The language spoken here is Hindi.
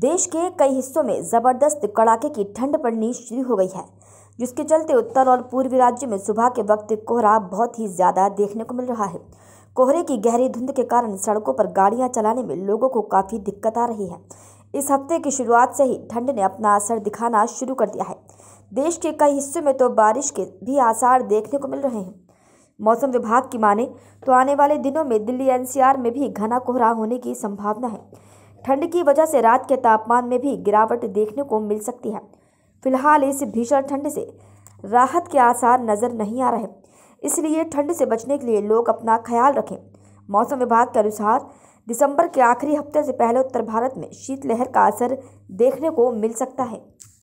देश के कई हिस्सों में ज़बरदस्त कड़ाके की ठंड पड़नी शुरू हो गई है जिसके चलते उत्तर और पूर्वी राज्य में सुबह के वक्त कोहरा बहुत ही ज़्यादा देखने को मिल रहा है कोहरे की गहरी धुंध के कारण सड़कों पर गाड़ियां चलाने में लोगों को काफ़ी दिक्कत आ रही है इस हफ्ते की शुरुआत से ही ठंड ने अपना असर दिखाना शुरू कर दिया है देश के कई हिस्सों में तो बारिश के भी आसार देखने को मिल रहे हैं मौसम विभाग की माने तो आने वाले दिनों में दिल्ली एनसीआर में भी घना कोहरा होने की संभावना है ठंड की वजह से रात के तापमान में भी गिरावट देखने को मिल सकती है फिलहाल इस भीषण ठंड से राहत के आसार नज़र नहीं आ रहे इसलिए ठंड से बचने के लिए लोग अपना ख्याल रखें मौसम विभाग के अनुसार दिसंबर के आखिरी हफ्ते से पहले उत्तर भारत में शीतलहर का असर देखने को मिल सकता है